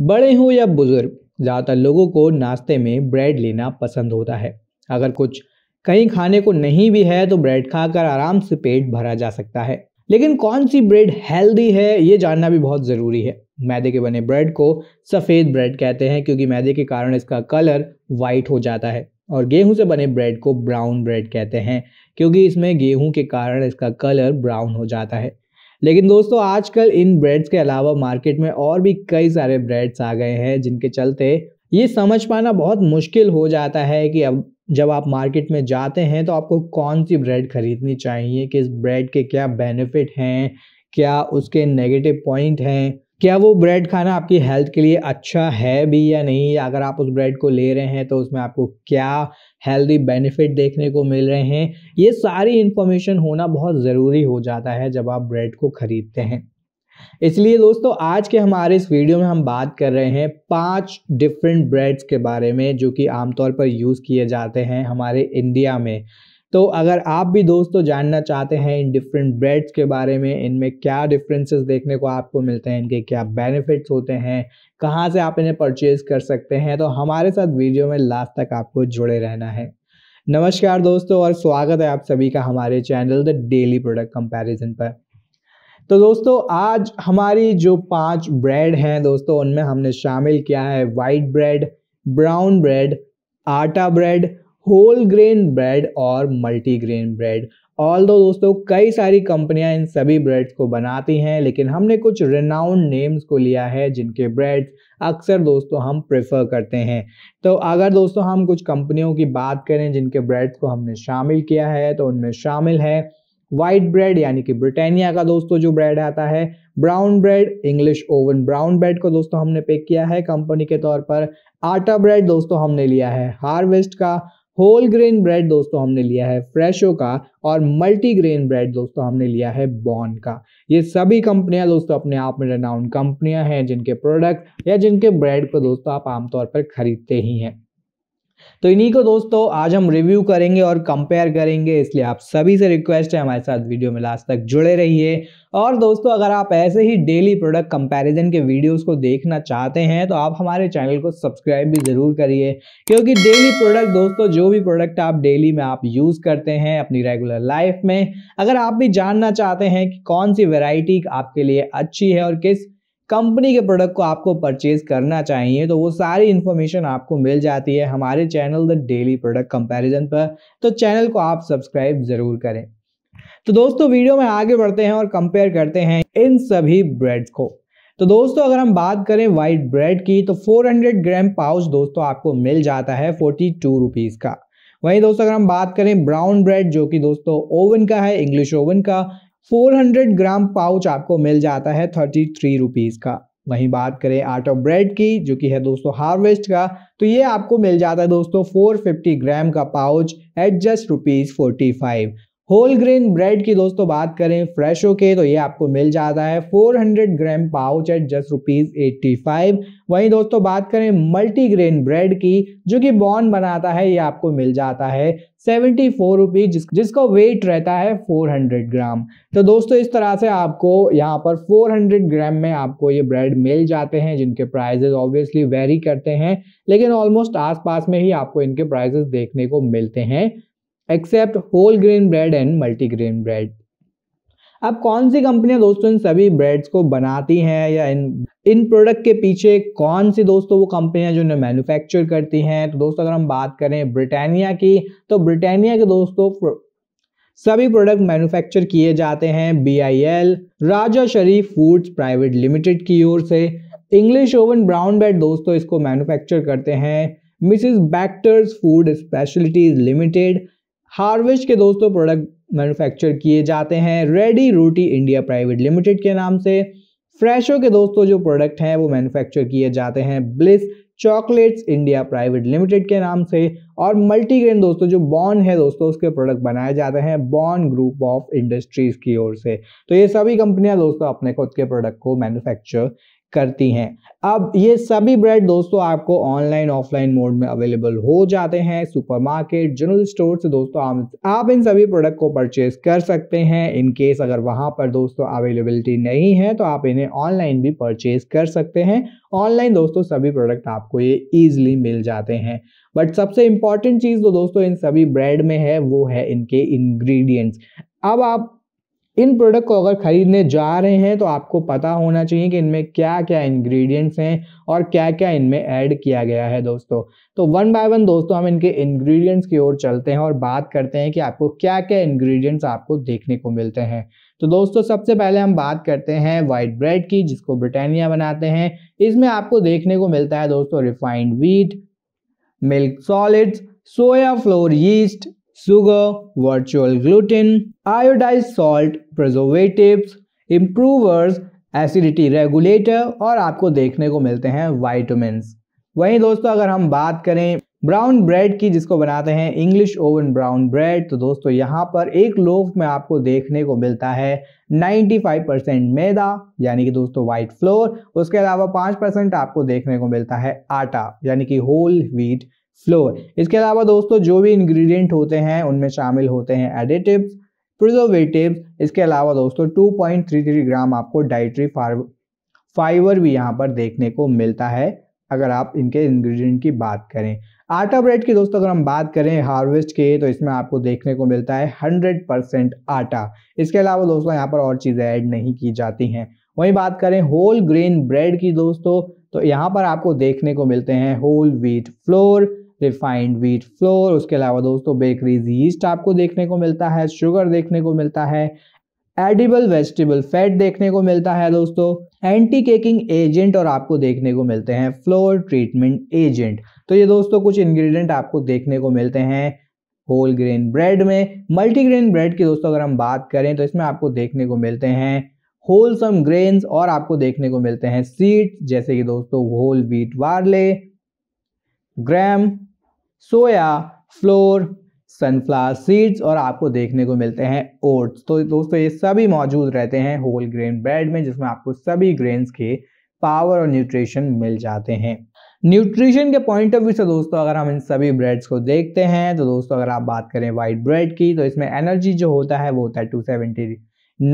बड़े हों या बुजुर्ग ज़्यादातर लोगों को नाश्ते में ब्रेड लेना पसंद होता है अगर कुछ कहीं खाने को नहीं भी है तो ब्रेड खाकर आराम से पेट भरा जा सकता है लेकिन कौन सी ब्रेड हेल्दी है ये जानना भी बहुत ज़रूरी है मैदे के बने ब्रेड को सफ़ेद ब्रेड कहते हैं क्योंकि मैदे के कारण इसका कलर वाइट हो जाता है और गेहूं से बने ब्रेड को ब्राउन ब्रेड कहते हैं क्योंकि इसमें गेहूं के कारण इसका कलर ब्राउन हो जाता है लेकिन दोस्तों आजकल इन ब्रेड्स के अलावा मार्केट में और भी कई सारे ब्रेड्स आ गए हैं जिनके चलते ये समझ पाना बहुत मुश्किल हो जाता है कि अब जब आप मार्केट में जाते हैं तो आपको कौन सी ब्रेड खरीदनी चाहिए किस ब्रेड के क्या बेनिफिट हैं क्या उसके नेगेटिव पॉइंट हैं क्या वो ब्रेड खाना आपकी हेल्थ के लिए अच्छा है भी या नहीं अगर आप उस ब्रेड को ले रहे हैं तो उसमें आपको क्या हेल्दी बेनिफिट देखने को मिल रहे हैं ये सारी इन्फॉर्मेशन होना बहुत ज़रूरी हो जाता है जब आप ब्रेड को ख़रीदते हैं इसलिए दोस्तों आज के हमारे इस वीडियो में हम बात कर रहे हैं पांच डिफरेंट ब्रेड्स के बारे में जो कि आमतौर पर यूज़ किए जाते हैं हमारे इंडिया में तो अगर आप भी दोस्तों तो जानना चाहते हैं इन डिफरेंट ब्रेड्स के बारे में इनमें क्या डिफरेंसेस देखने को आपको मिलते हैं इनके क्या बेनिफिट्स होते हैं कहाँ से आप इन्हें परचेज कर सकते हैं तो हमारे साथ वीडियो में लास्ट तक आपको जुड़े रहना है नमस्कार दोस्तों और स्वागत है आप सभी का हमारे channel the daily product comparison पर तो दोस्तों आज हमारी जो पांच ब्रेड हैं दोस्तों उनमें हमने शामिल किया है white bread brown bread atta bread whole grain bread और मल्टी ग्रेन ब्रेड ऑल दो दोस्तों कई सारी कंपनियां इन सभी ब्रेड्स को बनाती हैं लेकिन हमने कुछ रेनाउंड नेम्स को लिया है जिनके ब्रेड्स अक्सर दोस्तों हम प्रेफर करते हैं तो अगर दोस्तों हम कुछ कंपनियों की बात करें जिनके ब्रेड्स को हमने शामिल किया है तो उनमें शामिल है वाइट ब्रेड यानी कि ब्रिटानिया का दोस्तों जो ब्रेड आता है brown bread English oven brown bread को दोस्तों हमने पिक किया है कंपनी के तौर पर आटा ब्रेड दोस्तों हमने लिया है हार्वेस्ट का होल ग्रेन ब्रेड दोस्तों हमने लिया है फ्रेशो का और मल्टी ग्रेन ब्रेड दोस्तों हमने लिया है बॉन का ये सभी कंपनियां दोस्तों अपने आप में रनाउंड कंपनियां हैं जिनके प्रोडक्ट या जिनके ब्रेड को दोस्तों आप आमतौर पर खरीदते ही हैं तो इन्हीं को दोस्तों आज हम रिव्यू करेंगे और कंपेयर करेंगे इसलिए आप सभी से रिक्वेस्ट है हमारे साथ वीडियो में लास्ट तक जुड़े रहिए और दोस्तों अगर आप ऐसे ही डेली प्रोडक्ट कंपैरिजन के वीडियोस को देखना चाहते हैं तो आप हमारे चैनल को सब्सक्राइब भी ज़रूर करिए क्योंकि डेली प्रोडक्ट दोस्तों जो भी प्रोडक्ट आप डेली में आप यूज़ करते हैं अपनी रेगुलर लाइफ में अगर आप भी जानना चाहते हैं कि कौन सी वेराइटी आपके लिए अच्छी है और किस कंपनी के प्रोडक्ट को आपको परचेज करना चाहिए तो वो सारी इन्फॉर्मेशन आपको मिल जाती है हमारे channel the daily product comparison पर तो चैनल को आप सब्सक्राइब ज़रूर करें तो दोस्तों वीडियो में आगे बढ़ते हैं और कंपेयर करते हैं इन सभी ब्रेड्स को तो दोस्तों अगर हम बात करें वाइट ब्रेड की तो 400 ग्राम पाउच दोस्तों आपको मिल जाता है फोर्टी टू रुपीज़ का वहीं दोस्तों अगर हम बात करें ब्राउन ब्रेड जो कि दोस्तों ओवन का है इंग्लिश ओवन का 400 ग्राम पाउच आपको मिल जाता है थर्टी थ्री रुपीज़ का वहीं बात करें आर्ट ऑफ ब्रेड की जो कि है दोस्तों हार्वेस्ट का तो ये आपको मिल जाता है दोस्तों 450 ग्राम का pouch at just rupees forty five whole grain bread की दोस्तों बात करें फ्रेशो के तो ये आपको मिल जाता है 400 gram pouch at just rupees eighty five वहीं दोस्तों बात करें मल्टी ग्रेन ब्रेड की जो कि बॉन बनाता है ये आपको मिल जाता है सेवेंटी फोर रुपीज़ जिस, जिसका वेट रहता है 400 ग्राम तो दोस्तों इस तरह से आपको यहाँ पर 400 ग्राम में आपको ये ब्रेड मिल जाते हैं जिनके प्राइजेज ऑब्वियसली वेरी करते हैं लेकिन ऑलमोस्ट आसपास में ही आपको इनके प्राइजेज देखने को मिलते हैं except whole grain bread and multi grain bread अब कौन सी कंपनियां दोस्तों इन सभी ब्रेड्स को बनाती हैं या इन इन प्रोडक्ट के पीछे कौन सी दोस्तों वो कंपनियां जो इन्हें मैन्युफैक्चर करती हैं तो दोस्तों अगर हम बात करें ब्रिटानिया की तो ब्रिटानिया के दोस्तों सभी प्रोडक्ट मैन्युफैक्चर किए जाते हैं B Raja Sharif foods private limited की ओर से इंग्लिश ओवन ब्राउन ब्रेड दोस्तों इसको मैन्युफैक्चर करते हैं Mrs Bector's food specialities limited Harvest के दोस्तों प्रोडक्ट मैन्युफैक्चर किए जाते हैं ready roti India private limited के नाम से फ्रेशो के दोस्तों जो प्रोडक्ट हैं वो मैन्युफैक्चर किए जाते हैं Bliss chocolates India private limited के नाम से और मल्टीग्रेन दोस्तों जो बॉन है दोस्तों उसके प्रोडक्ट बनाए जाते हैं बॉन ग्रुप ऑफ इंडस्ट्रीज की ओर से तो ये सभी कंपनियां दोस्तों अपने खुद के प्रोडक्ट को मैन्युफैक्चर करती हैं अब ये सभी ब्रेड दोस्तों आपको ऑनलाइन ऑफलाइन मोड में अवेलेबल हो जाते हैं सुपरमार्केट जनरल स्टोर से दोस्तों आप इन सभी प्रोडक्ट को परचेज कर सकते हैं इन केस अगर वहाँ पर दोस्तों अवेलेबिलिटी नहीं है तो आप इन्हें ऑनलाइन भी परचेज कर सकते हैं ऑनलाइन दोस्तों सभी प्रोडक्ट आपको ये ईजिली मिल जाते हैं बट सबसे इंपॉर्टेंट चीज़ तो दोस्तों इन सभी ब्रेड में है वो है इनके इनग्रीडियंट्स अब आप इन प्रोडक्ट को अगर खरीदने जा रहे हैं तो आपको पता होना चाहिए कि इनमें क्या क्या इंग्रेडिएंट्स हैं और क्या क्या इनमें ऐड किया गया है दोस्तों तो वन बाय वन दोस्तों हम इनके इंग्रेडिएंट्स की ओर चलते हैं और बात करते हैं कि आपको क्या क्या इंग्रेडिएंट्स आपको देखने को मिलते हैं तो दोस्तों सबसे पहले हम बात करते हैं वाइट ब्रेड की जिसको ब्रिटानिया बनाते हैं इसमें आपको देखने को मिलता है दोस्तों refined wheat milk solids soya flour yeast sugar, virtual gluten, iodized salt, preservatives, improvers, acidity regulator और आपको देखने को मिलते हैं vitamins. वहीं दोस्तों अगर हम बात करें ब्राउन ब्रेड की जिसको बनाते हैं इंग्लिश ओवन ब्राउन ब्रेड तो दोस्तों यहाँ पर एक लोफ में आपको देखने को मिलता है 95 परसेंट मैदा यानी कि दोस्तों वाइट फ्लोर उसके अलावा 5 परसेंट आपको देखने को मिलता है आटा यानी कि होल व्हीट फ्लोर इसके अलावा दोस्तों जो भी इंग्रेडिएंट होते हैं उनमें शामिल होते हैं एडिटिव्स प्रिजर्वेटिव्स इसके अलावा दोस्तों 2.33 ग्राम आपको डाइट्री फाइबर भी यहाँ पर देखने को मिलता है अगर आप इनके इंग्रेडिएंट की बात करें आटा ब्रेड की दोस्तों अगर हम बात करें हार्वेस्ट के तो इसमें आपको देखने को मिलता है 100 परसेंट आटा इसके अलावा दोस्तों यहाँ पर और चीज़ें ऐड नहीं की जाती हैं वहीं बात करें होल ग्रेन ब्रेड की दोस्तों तो यहाँ पर आपको देखने को मिलते हैं whole wheat flour refined wheat flour उसके अलावा दोस्तों बेकरीज यीस्ट आपको देखने को मिलता है शुगर देखने को मिलता है एडिबल वेजिटेबल फैट देखने को मिलता है दोस्तों एंटी केकिंग एजेंट और आपको देखने को मिलते हैं फ्लोर ट्रीटमेंट एजेंट तो ये दोस्तों कुछ इंग्रेडिएंट आपको देखने को मिलते हैं होल ग्रेन ब्रेड में मल्टीग्रेन ब्रेड की दोस्तों अगर हम बात करें तो इसमें आपको देखने को मिलते हैं होलसम ग्रेन्स और आपको देखने को मिलते हैं सीड जैसे कि दोस्तों whole wheat barley gram soya flour sunflower seeds और आपको देखने को मिलते हैं ओट्स तो दोस्तों ये सभी मौजूद रहते हैं होल ग्रेन ब्रेड में जिसमें आपको सभी ग्रेन्स के पावर और न्यूट्रिशन मिल जाते हैं न्यूट्रिशन के पॉइंट ऑफ व्यू से दोस्तों अगर हम इन सभी ब्रेड्स को देखते हैं तो दोस्तों अगर आप बात करें वाइट ब्रेड की तो इसमें एनर्जी जो होता है वो होता है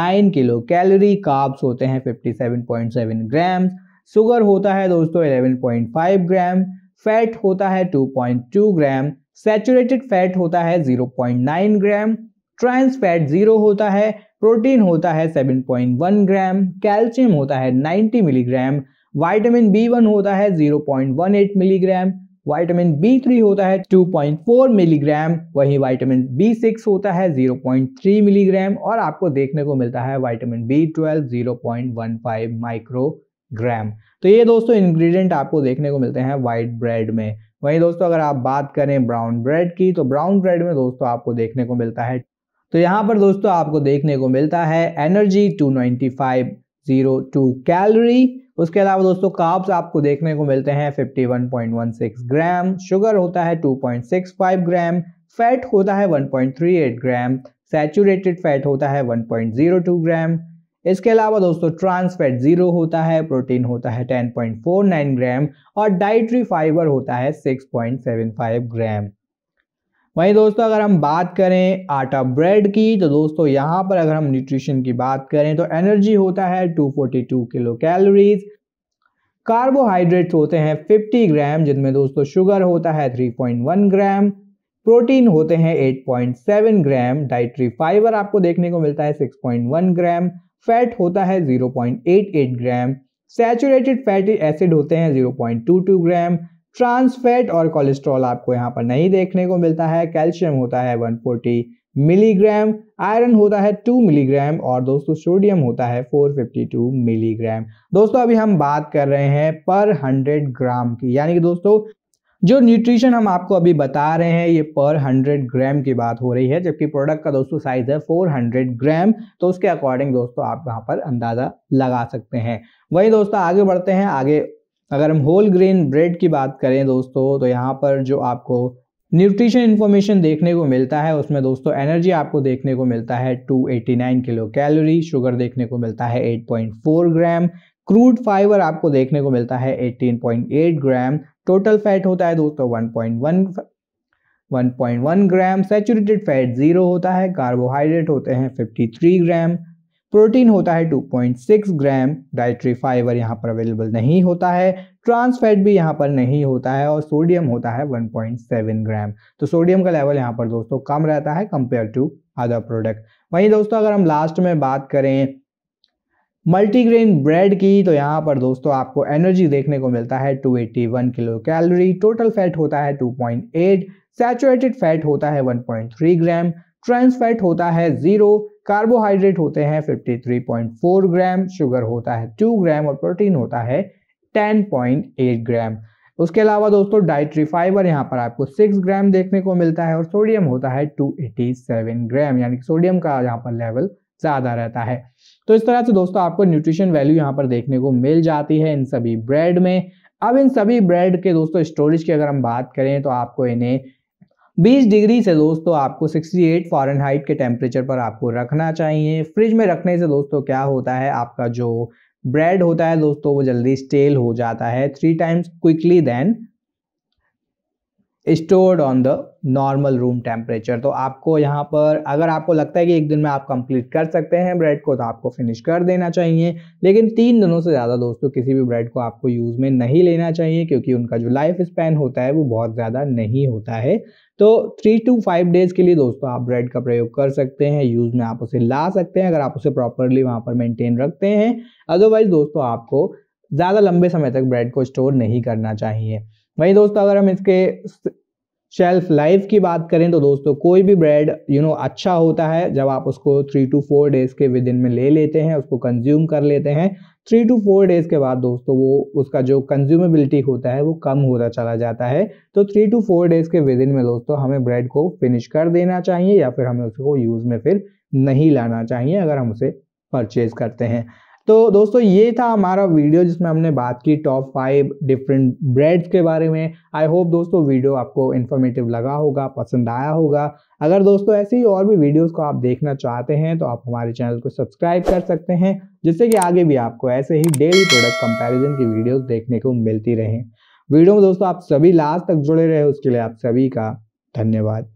नाइन किलो कैलोरी काप्स होते हैं फिफ्टी सेवन ग्राम शुगर होता है दोस्तों फाइव ग्राम फैट होता है 2.2 ग्राम सेचुरेटेड फैट होता है 0.9 ग्राम ट्रांस फैट जीरो होता है प्रोटीन होता है 7.1 ग्राम कैल्शियम होता है 90 मिलीग्राम वाइटामिन बी वन होता है 0.18 मिलीग्राम वाइटामिन बी थ्री होता है 2.4 मिलीग्राम वहीं वाइटामिन बी सिक्स होता है 0.3 मिलीग्राम और आपको देखने को मिलता है vitamin B twelve five microgram तो ये दोस्तों इंग्रेडिएंट आपको देखने को मिलते हैं वाइट ब्रेड में वहीं दोस्तों अगर आप बात करें ब्राउन ब्रेड की तो ब्राउन ब्रेड में दोस्तों आपको देखने को मिलता है तो यहाँ पर दोस्तों आपको देखने को मिलता है एनर्जी टू कैलोरी उसके अलावा दोस्तों काब्स आपको देखने को मिलते हैं 51.16 ग्राम शुगर होता है 2.65 ग्राम फैट होता है 1.38 ग्राम सैचुरेटेड फैट होता है 1.02 ग्राम इसके अलावा दोस्तों ट्रांस फैट जीरो होता है प्रोटीन होता है 10.49 ग्राम और डाइट्री फाइबर होता है 6.75 ग्राम वहीं दोस्तों अगर हम बात करें आटा ब्रेड की तो दोस्तों यहाँ पर अगर हम न्यूट्रिशन की बात करें तो एनर्जी होता है 242 किलो कैलोरीज कार्बोहाइड्रेट्स होते हैं 50 ग्राम जिनमें दोस्तों शुगर होता है 3.1 ग्राम प्रोटीन होते हैं 8.7 ग्राम डाइट्री फाइबर आपको देखने को मिलता है 6.1 ग्राम फैट होता है 0.88 ग्राम सैचुरेटेड फैटी एसिड होते हैं 0.22 ग्राम ट्रांस फैट और कोलेस्ट्रॉल आपको यहाँ पर नहीं देखने को मिलता है कैल्शियम होता है 140 मिलीग्राम आयरन होता है 2 मिलीग्राम और दोस्तों सोडियम होता है 452 मिलीग्राम दोस्तों अभी हम बात कर रहे हैं पर 100 ग्राम की यानी कि दोस्तों जो न्यूट्रिशन हम आपको अभी बता रहे हैं ये पर 100 ग्राम की बात हो रही है जबकि प्रोडक्ट का दोस्तों साइज है 400 ग्राम तो उसके अकॉर्डिंग दोस्तों आप यहाँ पर अंदाज़ा लगा सकते हैं वही दोस्तों आगे बढ़ते हैं आगे अगर हम होल ग्रेन ब्रेड की बात करें दोस्तों तो यहाँ पर जो आपको न्यूट्रिशन इन्फॉर्मेशन देखने को मिलता है उसमें दोस्तों एनर्जी आपको देखने को मिलता है 289 किलो कैलोरी शुगर देखने को मिलता है 8.4 ग्राम क्रूड फाइबर आपको देखने को मिलता है 18.8 ग्राम टोटल फैट होता है दोस्तों 1.1 1.1 ग्राम सेचुरेटेड फैट जीरो होता है कार्बोहाइड्रेट होते हैं 53 ग्राम प्रोटीन होता है 2.6 ग्राम डाइट्री फाइबर यहाँ पर अवेलेबल नहीं होता है ट्रांस फैट भी यहाँ पर नहीं होता है और सोडियम होता है 1.7 ग्राम तो सोडियम का लेवल यहाँ पर दोस्तों कम रहता है कंपेयर टू अदर प्रोडक्ट वहीं दोस्तों अगर हम लास्ट में बात करें मल्टीग्रेन ब्रेड की तो यहाँ पर दोस्तों आपको एनर्जी देखने को मिलता है 281 किलो कैलोरी टोटल फैट होता है 2.8 पॉइंट फैट होता है 1.3 ग्राम ट्रांस फैट होता है जीरो कार्बोहाइड्रेट होते हैं 53.4 ग्राम शुगर होता है 2 ग्राम और प्रोटीन होता है 10.8 ग्राम उसके अलावा दोस्तों डाइट्री फाइबर यहाँ पर आपको 6 ग्राम देखने को मिलता है और सोडियम होता है 287 ग्राम यानी सोडियम का यहाँ पर लेवल ज़्यादा रहता है तो इस तरह से दोस्तों आपको न्यूट्रिशन वैल्यू यहाँ पर देखने को मिल जाती है इन सभी ब्रेड में अब इन सभी ब्रेड के दोस्तों स्टोरेज की अगर हम बात करें तो आपको इन्हें 20 डिग्री से दोस्तों आपको 68 हाइट के टेम्परेचर पर आपको रखना चाहिए फ्रिज में रखने से दोस्तों क्या होता है आपका जो ब्रेड होता है दोस्तों वो जल्दी स्टेल हो जाता है three times quickly than stored on the normal room temperature तो आपको यहाँ पर अगर आपको लगता है कि एक दिन में आप कंप्लीट कर सकते हैं ब्रेड को तो आपको फिनिश कर देना चाहिए लेकिन तीन दिनों से ज़्यादा दोस्तों किसी भी ब्रेड को आपको यूज़ में नहीं लेना चाहिए क्योंकि उनका जो लाइफ स्पैन होता है वो बहुत ज़्यादा नहीं होता है तो थ्री टू फाइव डेज़ के लिए दोस्तों आप ब्रेड का प्रयोग कर सकते हैं यूज़ में आप उसे ला सकते हैं अगर आप उसे प्रॉपरली वहाँ पर मेनटेन रखते हैं अदरवाइज़ दोस्तों आपको ज़्यादा लंबे समय तक ब्रेड को स्टोर नहीं करना चाहिए वहीं दोस्तों अगर हम इसके शेल्फ लाइफ की बात करें तो दोस्तों कोई भी ब्रेड यू नो अच्छा होता है जब आप उसको थ्री टू फोर डेज के विद इन में ले लेते हैं उसको कंज्यूम कर लेते हैं थ्री टू फोर डेज के बाद दोस्तों वो उसका जो कंज्यूमेबिलिटी होता है वो कम होता चला जाता है तो थ्री टू फोर डेज के विद इन में दोस्तों हमें ब्रेड को फिनिश कर देना चाहिए या फिर हमें उसको यूज़ में फिर नहीं लाना चाहिए अगर हम उसे परचेज करते हैं तो दोस्तों ये था हमारा वीडियो जिसमें हमने बात की टॉप फाइव डिफरेंट ब्रेड्स के बारे में आई होप दोस्तों वीडियो आपको इन्फॉर्मेटिव लगा होगा पसंद आया होगा अगर दोस्तों ऐसी और भी वीडियोस को आप देखना चाहते हैं तो आप हमारे चैनल को सब्सक्राइब कर सकते हैं जिससे कि आगे भी आपको ऐसे ही डेली प्रोडक्ट कंपेरिजन की वीडियोज़ देखने को मिलती रहें वीडियो में दोस्तों आप सभी लास्ट तक जुड़े रहे उसके लिए आप सभी का धन्यवाद